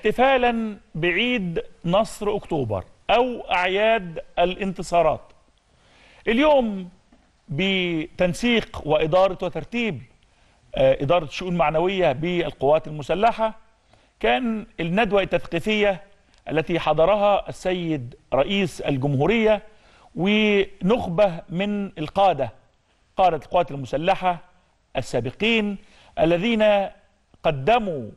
احتفالا بعيد نصر أكتوبر أو أعياد الانتصارات اليوم بتنسيق وإدارة وترتيب آه، إدارة شؤون معنوية بالقوات المسلحة كان الندوة التثقيفية التي حضرها السيد رئيس الجمهورية ونخبة من القادة قادة القوات المسلحة السابقين الذين قدموا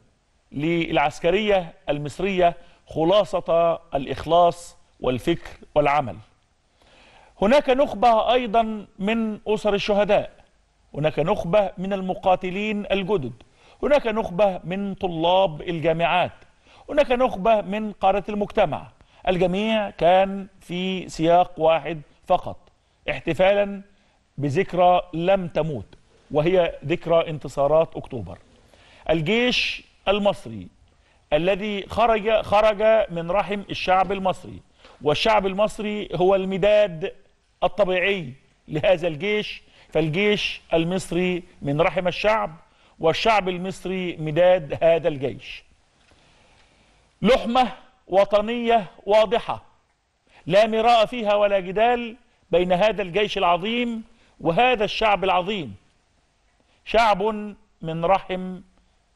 للعسكرية المصرية خلاصة الإخلاص والفكر والعمل هناك نخبة أيضا من أسر الشهداء هناك نخبة من المقاتلين الجدد هناك نخبة من طلاب الجامعات هناك نخبة من قارة المجتمع الجميع كان في سياق واحد فقط احتفالا بذكرى لم تموت وهي ذكرى انتصارات أكتوبر الجيش المصري الذي خرج خرج من رحم الشعب المصري والشعب المصري هو المداد الطبيعي لهذا الجيش فالجيش المصري من رحم الشعب والشعب المصري مداد هذا الجيش لحمة وطنية واضحة لا مراء فيها ولا جدال بين هذا الجيش العظيم وهذا الشعب العظيم شعب من رحم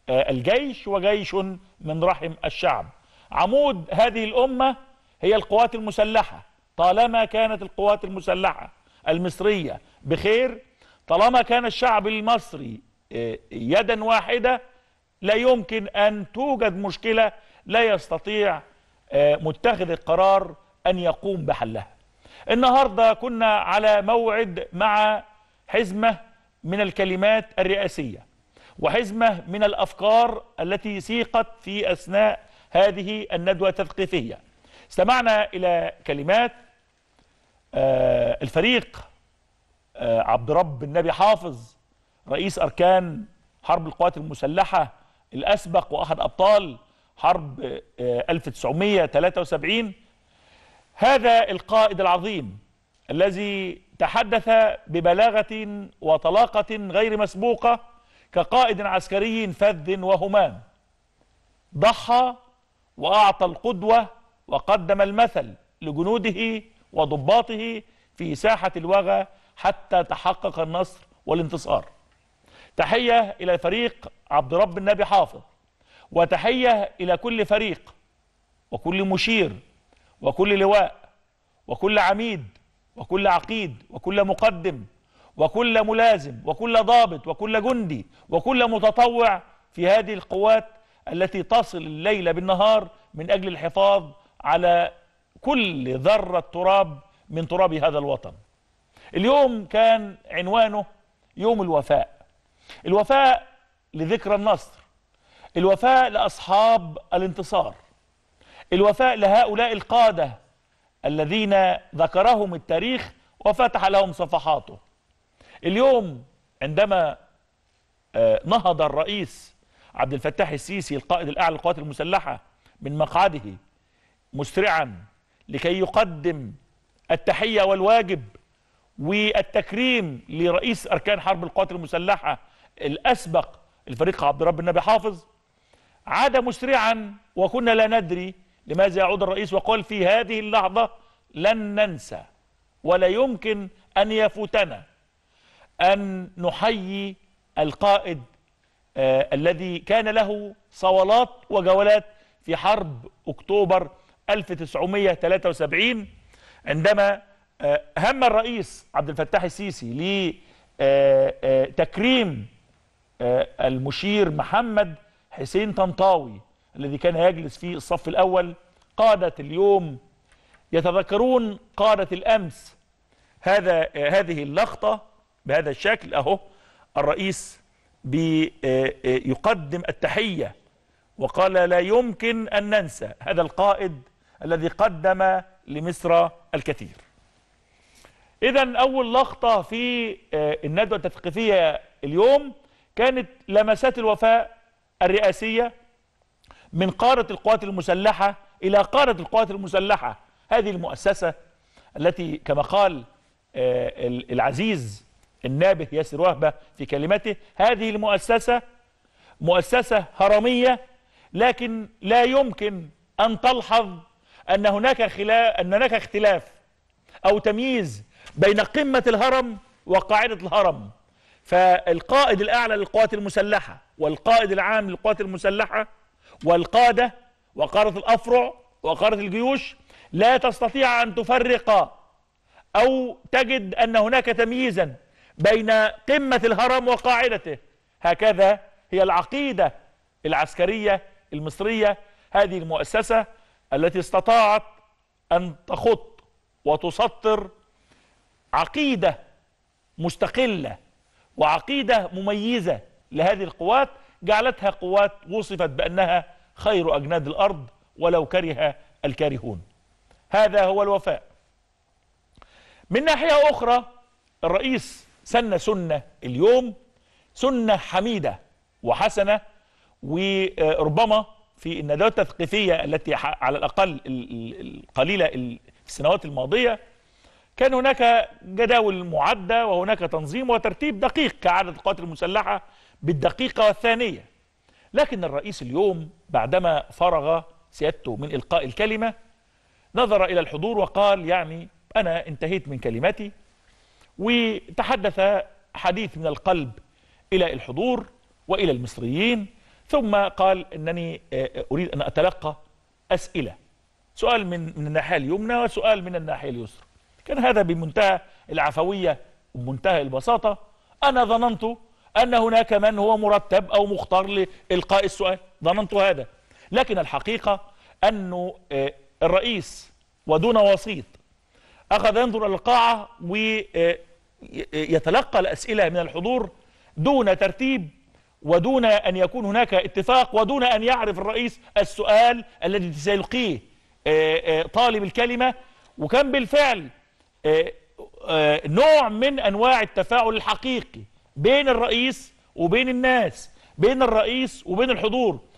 آه، الجيش وجيش من رحم الشعب عمود هذه الأمة هي القوات المسلحة طالما كانت القوات المسلحة المصرية بخير طالما كان الشعب المصري آه، يدا واحدة لا يمكن أن توجد مشكلة لا يستطيع آه، متخذ القرار أن يقوم بحلها النهاردة كنا على موعد مع حزمة من الكلمات الرئاسية وحزمة من الأفكار التي سيقت في أثناء هذه الندوة التثقيفية استمعنا إلى كلمات آه، الفريق آه، عبد رب النبي حافظ رئيس أركان حرب القوات المسلحة الأسبق وأحد أبطال حرب 1973 آه، هذا القائد العظيم الذي تحدث ببلاغة وطلاقة غير مسبوقة كقائد عسكري فذ وهمام ضحى وأعطى القدوة وقدم المثل لجنوده وضباطه في ساحة الوغى حتى تحقق النصر والانتصار تحية إلى فريق عبد رب النبي حافظ وتحية إلى كل فريق وكل مشير وكل لواء وكل عميد وكل عقيد وكل مقدم وكل ملازم وكل ضابط وكل جندي وكل متطوع في هذه القوات التي تصل الليل بالنهار من أجل الحفاظ على كل ذرة تراب من تراب هذا الوطن اليوم كان عنوانه يوم الوفاء الوفاء لذكرى النصر الوفاء لأصحاب الانتصار الوفاء لهؤلاء القادة الذين ذكرهم التاريخ وفتح لهم صفحاته اليوم عندما آه، نهض الرئيس عبد الفتاح السيسي القائد الأعلى للقوات المسلحة من مقعده مسرعا لكي يقدم التحية والواجب والتكريم لرئيس أركان حرب القوات المسلحة الأسبق الفريق عبد رب النبي حافظ عاد مسرعا وكنا لا ندري لماذا يعود الرئيس وقال في هذه اللحظة لن ننسى ولا يمكن أن يفوتنا أن نحيي القائد آه الذي كان له صولات وجولات في حرب أكتوبر 1973 عندما آه هم الرئيس عبد الفتاح السيسي لتكريم آه،, آه،, آه المشير محمد حسين طنطاوي الذي كان يجلس في الصف الأول قادة اليوم يتذكرون قادة الأمس هذا آه، هذه اللقطة بهذا الشكل أهو الرئيس بيقدم آه، آه، التحية وقال لا يمكن أن ننسى هذا القائد الذي قدم لمصر الكثير إذا أول لقطة في آه، الندوة التثقيفية اليوم كانت لمسات الوفاء الرئاسية من قارة القوات المسلحة إلى قارة القوات المسلحة هذه المؤسسة التي كما قال العزيز النابه ياسر وهبة في كلمته هذه المؤسسة مؤسسة هرمية لكن لا يمكن أن تلحظ أن هناك, خلاف أن هناك اختلاف أو تمييز بين قمة الهرم وقاعدة الهرم فالقائد الأعلى للقوات المسلحة والقائد العام للقوات المسلحة والقادة وقارة الأفرع وقارة الجيوش لا تستطيع أن تفرق أو تجد أن هناك تمييزا بين قمة الهرم وقاعدته هكذا هي العقيدة العسكرية المصرية هذه المؤسسة التي استطاعت أن تخط وتسطر عقيدة مستقلة وعقيدة مميزة لهذه القوات جعلتها قوات وصفت بأنها خير أجناد الأرض ولو كره الكارهون هذا هو الوفاء من ناحية أخرى الرئيس سن سنة اليوم سنة حميدة وحسنة وربما في الندوات التثقيفية التي على الأقل القليلة في السنوات الماضية كان هناك جداول معدة وهناك تنظيم وترتيب دقيق كعدد القوات المسلحة بالدقيقة والثانية لكن الرئيس اليوم بعدما فرغ سيادته من إلقاء الكلمة نظر إلى الحضور وقال يعني أنا انتهيت من كلمتي وتحدث حديث من القلب إلى الحضور وإلى المصريين ثم قال أنني آه، آه، أريد أن أتلقى أسئلة سؤال من من الناحية اليمنى وسؤال من الناحية اليسرى كان هذا بمنتهى العفوية ومنتهى البساطة أنا ظننت أن هناك من هو مرتب أو مختار لإلقاء السؤال ظننت هذا لكن الحقيقة أن آه، الرئيس ودون وسيط أخذ ينظر إلى القاعة يتلقى الأسئلة من الحضور دون ترتيب ودون أن يكون هناك اتفاق ودون أن يعرف الرئيس السؤال الذي سيلقيه آه، آه، طالب الكلمة وكان بالفعل آه، نوع من أنواع التفاعل الحقيقي بين الرئيس وبين الناس بين الرئيس وبين الحضور